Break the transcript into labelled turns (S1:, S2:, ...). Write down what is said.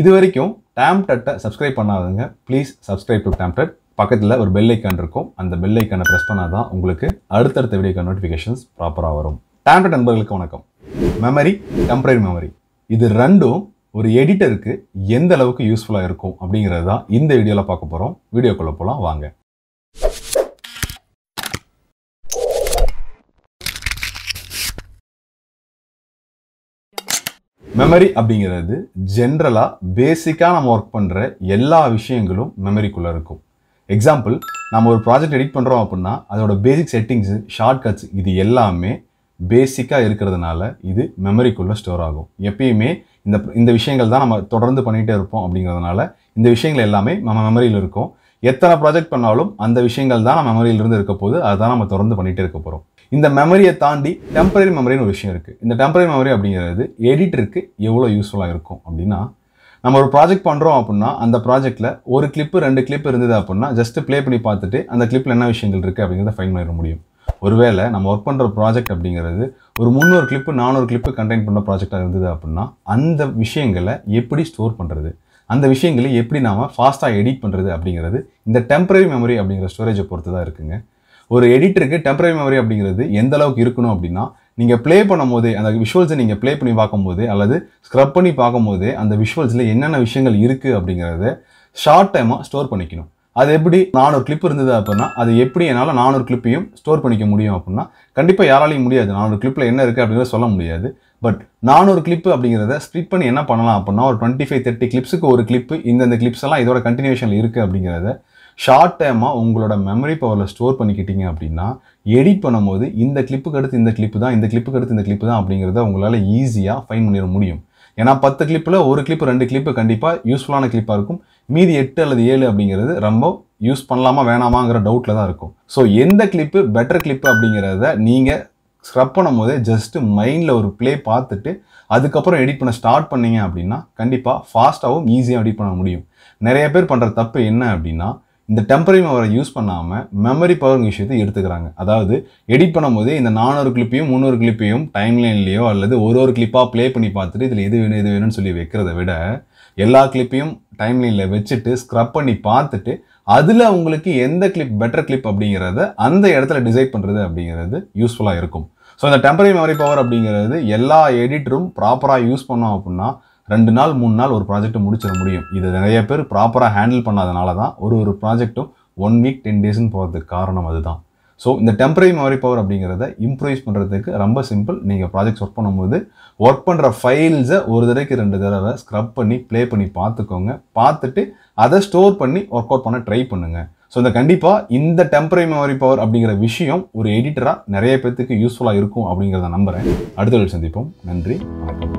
S1: இது வரைக்கும் டேம்டட்டை சப்ஸ்கிரைப் பண்ணாதவங்க ப்ளீஸ் சப்ஸ்கிரைப் டு டேம்டட் பக்கத்தில் ஒரு பெல் ஐக்கான் இருக்கும் அந்த பெல் ஐக்கானை ப்ரெஸ் பண்ணால் தான் உங்களுக்கு அடுத்தடுத்த வீடியோக்கான நோட்டிஃபிகேஷன்ஸ் ப்ராப்பராக வரும் டேம்டட் நண்பர்களுக்கு வணக்கம் மெமரி டெம்பரரி மெமரி இது ரெண்டும் ஒரு எடிட்டருக்கு எந்த அளவுக்கு யூஸ்ஃபுல்லாக இருக்கும் அப்படிங்கிறது தான் இந்த வீடியோவில் பார்க்க போகிறோம் வீடியோக்குள்ளே போகலாம் வாங்க மெமரி அப்படிங்கிறது ஜென்ரலாக பேசிக்காக நம்ம ஒர்க் பண்ணுற எல்லா விஷயங்களும் மெமரிக்குள்ளே இருக்கும் எக்ஸாம்பிள் நம்ம ஒரு ப்ராஜெக்ட் எடிட் பண்ணுறோம் அப்படின்னா அதோட பேசிக் செட்டிங்ஸு ஷார்ட்கட்ஸ் இது எல்லாமே பேசிக்காக இருக்கிறதுனால இது மெமரிக்குள்ளே ஸ்டோர் ஆகும் எப்பயுமே இந்த இந்த விஷயங்கள் தான் நம்ம தொடர்ந்து பண்ணிகிட்டே இருப்போம் அப்படிங்கிறதுனால இந்த விஷயங்கள் எல்லாமே நம்ம மெமரியில் இருக்கும் எத்தனை ப்ராஜெக்ட் பண்ணாலும் அந்த விஷயங்கள் தான் மெமரியில் மெமரியிலிருந்து இருக்க போது அதுதான் நம்ம தொடர்ந்து பண்ணிகிட்டே இருக்க போகிறோம் இந்த மெமரியை தாண்டி டெம்பரரி மெமரின்னு ஒரு விஷயம் இருக்குது இந்த டெம்பரரி மெமரி அப்படிங்கிறது எடிட்டருக்கு எவ்வளோ யூஸ்ஃபுல்லாக இருக்கும் அப்படின்னா நம்ம ஒரு ப்ராஜெக்ட் பண்ணுறோம் அப்படின்னா அந்த ப்ராஜெக்ட்டில் ஒரு கிளிப்பு ரெண்டு கிளிப் இருந்தது அப்படின்னா ஜஸ்ட் ப்ளே பண்ணி பார்த்துட்டு அந்த கிளிப்பில் என்ன விஷயங்கள் இருக்குது அப்படிங்கிறத ஃபைன் பண்ணிட முடியும் ஒருவேளை நம்ம ஒர்க் பண்ணுற ப்ராஜெக்ட் அப்படிங்கிறது ஒரு முந்நூறு கிளிப்பு நானூறு கிளிப்பு கண்டெயின் பண்ணுற ப்ராஜெக்டாக இருந்தது அப்படின்னா அந்த விஷயங்களை எப்படி ஸ்டோர் பண்ணுறது அந்த விஷயங்களை எப்படி நாம் ஃபாஸ்ட்டாக எடிட் பண்ணுறது அப்படிங்கிறது இந்த டெம்பரரி மெமரி அப்படிங்கிற ஸ்டோரேஜை பொறுத்து தான் இருக்குங்க ஒரு எடிட்டருக்கு டெம்பரரி மெமரி அப்படிங்கிறது எந்த அளவுக்கு இருக்கணும் அப்படின்னா நீங்கள் ப்ளே பண்ணும்போது அந்த விஷுவல்ஸை நீங்கள் ப்ளே பண்ணி பார்க்கும்போது அல்லது ஸ்க்ரப் பண்ணி பார்க்கும்போது அந்த விஷுவல்ஸில் என்னென்ன விஷயங்கள் இருக்குது அப்படிங்கிறத ஷார்ட் டைமாக ஸ்டோர் பண்ணிக்கணும் அது எப்படி நானூறு கிளிப் இருந்தது அப்படின்னா அது எப்படி என்னால் நானூறு கிளிப்பையும் ஸ்டோர் பண்ணிக்க முடியும் அப்படின்னா கண்டிப்பாக யாராலையும் முடியாது நானூறு கிளிப்பில் என்ன இருக்குது அப்படிங்கிறத சொல்ல முடியாது பட் நானூறு கிளிப்பு அப்படிங்கிறத ஸ்ப்ளிட் பண்ணி என்ன பண்ணலாம் அப்படின்னா ஒரு டுவெண்ட்டி ஃபைவ் தேர்ட்டி கிளிப்ஸுக்கு ஒரு கிளிப்பு இந்தந்த கிளிப்ஸ் எல்லாம் இதோட கண்டினியூஷனில் இருக்குது அப்படிங்கிறத ஷார்ட் டைமாக உங்களோட மெமரி பவரில் ஸ்டோர் பண்ணிக்கிட்டீங்க அப்படின்னா எடிட் பண்ணும்போது இந்த கிளிப்புக்கு அடுத்து இந்த கிளிப்பு தான் இந்த கிளிப்புக்கு அடுத்து இந்த கிளிப்பு தான் அப்படிங்கிறத உங்களால் ஈஸியாக ஃபைன் பண்ணிட முடியும் ஏன்னா பத்து கிளிப்பில் ஒரு கிளிப்பு ரெண்டு கிளிப்பு கண்டிப்பாக யூஸ்ஃபுல்லான கிளிப்பாக இருக்கும் மீதி எட்டு அல்லது ஏழு அப்படிங்கிறது ரொம்ப யூஸ் பண்ணலாமா வேணாமாங்கிற டவுட்டில் தான் இருக்கும் ஸோ எந்த கிளிப்பு பெட்டர் கிளிப்பு அப்படிங்கிறத நீங்கள் ஸ்க்ரப் பண்ணும் போதே ஜஸ்ட்டு மைண்டில் ஒரு ப்ளே பார்த்துட்டு அதுக்கப்புறம் எடிட் பண்ண ஸ்டார்ட் பண்ணிங்க அப்படின்னா கண்டிப்பாக ஃபாஸ்ட்டாகவும் ஈஸியாக எடிட் பண்ண முடியும் நிறைய பேர் பண்ணுற தப்பு என்ன அப்படின்னா இந்த டெம்பரரி மெமரை யூஸ் பண்ணாமல் மெமரி பவர் விஷயத்தை எடுத்துக்கிறாங்க அதாவது எடிட் பண்ணும்போது இந்த நானூறு கிளிப்பையும் முந்நூறு கிளிப்பையும் லைன்லேயோ அல்லது ஒரு ஒரு கிளிப்பாக ப்ளே பண்ணி பார்த்துட்டு இதில் எது வேணும் எது வேணும்னு சொல்லி வைக்கிறத விட எல்லா கிளிப்பையும் டைம்லைனில் வச்சுட்டு ஸ்க்ரப் பண்ணி பார்த்துட்டு அதில் உங்களுக்கு எந்த கிளிப் பெட்டர் கிளிப் அப்படிங்கிறத அந்த இடத்துல டிசைட் பண்ணுறது அப்படிங்கிறது யூஸ்ஃபுல்லாக இருக்கும் ஸோ இந்த டெம்பரரி மெமரி பவர் அப்படிங்கிறது எல்லா எடிட்டரும் ப்ராப்பராக யூஸ் பண்ணோம் அப்படின்னா ரெண்டு நாள் மூணு நாள் ஒரு ப்ராஜெக்ட் முடிச்சிட முடியும் இது நிறைய பேர் ப்ராப்பராக ஹேண்டில் பண்ணாதனால தான் ஒரு ஒரு ப்ராஜெக்ட்டும் ஒன் வீக் டென் டேஸ்ன்னு போகிறதுக்கு காரணம் அதுதான் ஸோ இந்த டெம்பரரி மெமரி பவர் அப்படிங்கிறத இம்ப்ரூவைஸ் பண்ணுறதுக்கு ரொம்ப சிம்பிள் நீங்கள் ப்ராஜெக்ட்ஸ் ஒர்க் பண்ணும்போது ஒர்க் பண்ணுற ஃபைல்ஸை ஒரு தடவைக்கு ரெண்டு தடவை ஸ்க்ரப் பண்ணி ப்ளே பண்ணி பார்த்துக்கோங்க பார்த்துட்டு அதை ஸ்டோர் பண்ணி ஒர்க் அவுட் பண்ண ட்ரை பண்ணுங்கள் ஸோ இந்த கண்டிப்பாக இந்த டெம்பரரி மெமரி பவர் அப்படிங்கிற விஷயம் ஒரு எடிட்டராக நிறைய பேர்த்துக்கு யூஸ்ஃபுல்லாக இருக்கும் அப்படிங்கிறத நம்புகிறேன் அடுத்த சந்திப்போம் நன்றி வணக்கம்